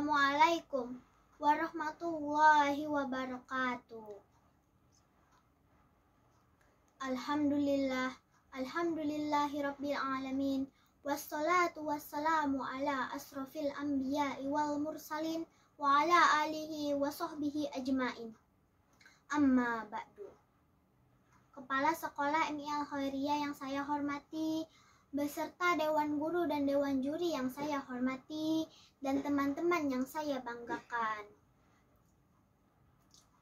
Assalamualaikum warahmatullahi wabarakatuh. Alhamdulillah, alhamdulillahi rabbil alamin. Wassalatu wassalamu ala asrafil anbiya wal mursalin wa ala alihi wa sahbihi ajmain. Amma ba'du. Kepala Sekolah MIL Khairiyah yang saya hormati, beserta dewan guru dan dewan juri yang saya hormati dan teman-teman yang saya banggakan.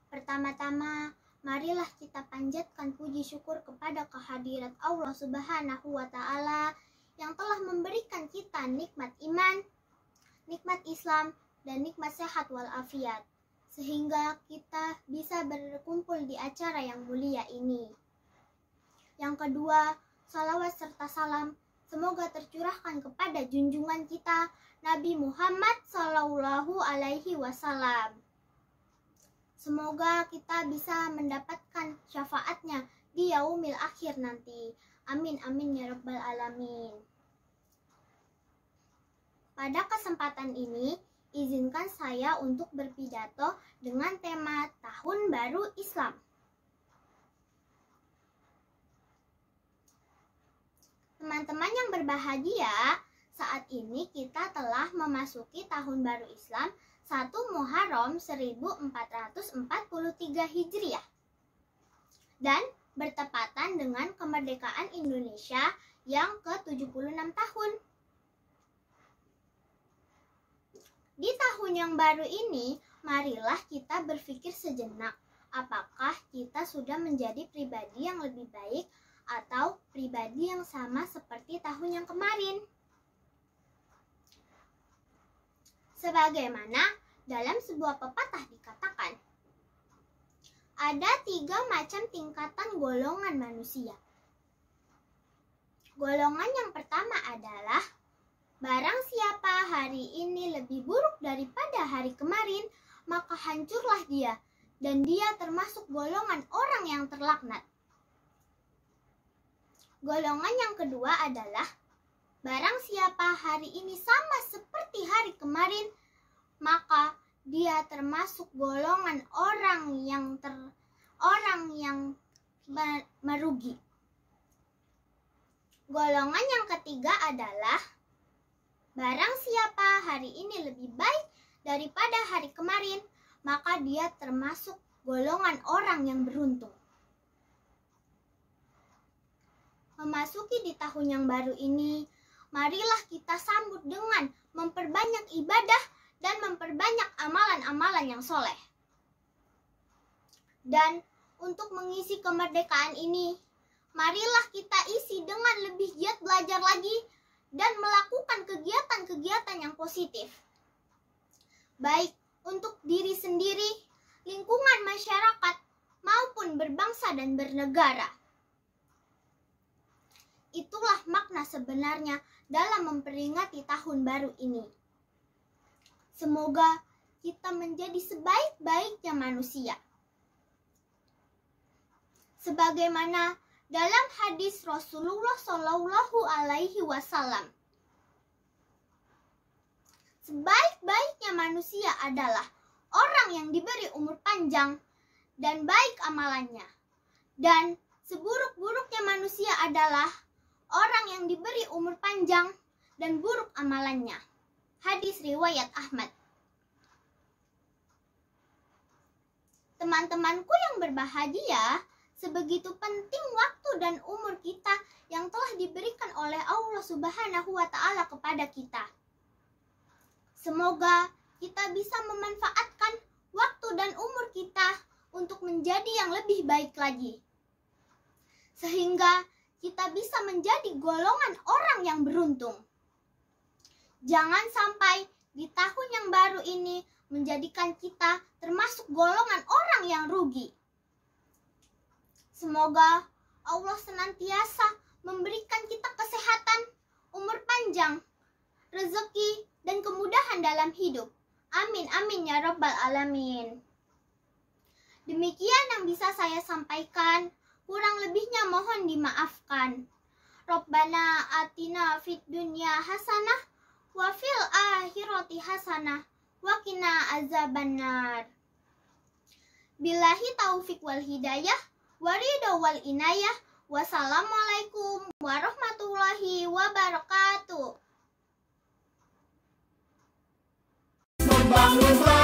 Pertama-tama, marilah kita panjatkan puji syukur kepada kehadiran Allah Subhanahu wa taala yang telah memberikan kita nikmat iman, nikmat Islam, dan nikmat sehat wal afiat sehingga kita bisa berkumpul di acara yang mulia ini. Yang kedua, salawat serta salam semoga tercurahkan kepada junjungan kita Nabi Muhammad Sallallahu Alaihi Wasallam. Semoga kita bisa mendapatkan syafaatnya di yaumil akhir nanti. Amin amin ya rabbal alamin. Pada kesempatan ini, izinkan saya untuk berpidato dengan tema Tahun Baru Islam. Teman-teman yang berbahagia, saat ini kita telah memasuki tahun baru Islam 1 Muharram 1443 Hijriah dan bertepatan dengan kemerdekaan Indonesia yang ke-76 tahun. Di tahun yang baru ini, marilah kita berpikir sejenak apakah kita sudah menjadi pribadi yang lebih baik atau pribadi yang sama seperti tahun yang kemarin. Sebagaimana dalam sebuah pepatah dikatakan, ada tiga macam tingkatan golongan manusia. Golongan yang pertama adalah barang siapa hari ini lebih buruk daripada hari kemarin, maka hancurlah dia, dan dia termasuk golongan orang yang terlaknat. Golongan yang kedua adalah barang siapa hari ini sama seperti hari kemarin, maka dia termasuk golongan orang yang ter orang yang merugi. Golongan yang ketiga adalah barang siapa hari ini lebih baik daripada hari kemarin, maka dia termasuk golongan orang yang beruntung. memasuki di tahun yang baru ini, marilah kita sambut dengan memperbanyak ibadah dan memperbanyak amalan-amalan yang soleh. Dan untuk mengisi kemerdekaan ini, marilah kita isi dengan lebih giat belajar lagi dan melakukan kegiatan-kegiatan yang positif. Baik untuk diri sendiri, lingkungan masyarakat, maupun berbangsa dan bernegara itulah makna sebenarnya dalam memperingati tahun baru ini. Semoga kita menjadi sebaik-baiknya manusia. Sebagaimana dalam hadis Rasulullah Shallallahu Alaihi Wasallam, sebaik-baiknya manusia adalah orang yang diberi umur panjang dan baik amalannya, dan seburuk-buruknya manusia adalah orang yang diberi umur panjang dan buruk amalannya. Hadis riwayat Ahmad. Teman-temanku yang berbahagia, sebegitu penting waktu dan umur kita yang telah diberikan oleh Allah Subhanahu wa taala kepada kita. Semoga kita bisa memanfaatkan waktu dan umur kita untuk menjadi yang lebih baik lagi. Sehingga kita bisa menjadi golongan orang yang beruntung. Jangan sampai di tahun yang baru ini menjadikan kita termasuk golongan orang yang rugi. Semoga Allah senantiasa memberikan kita kesehatan, umur panjang, rezeki, dan kemudahan dalam hidup. Amin, amin ya Rabbal 'Alamin. Demikian yang bisa saya sampaikan mohon dimaafkan. Rabbana atina fid dunya hasanah wa fil akhirati hasanah wa qina azabannar. Billahi taufik wal hidayah warido wal inayah. Wassalamualaikum warahmatullahi wabarakatuh. Membangun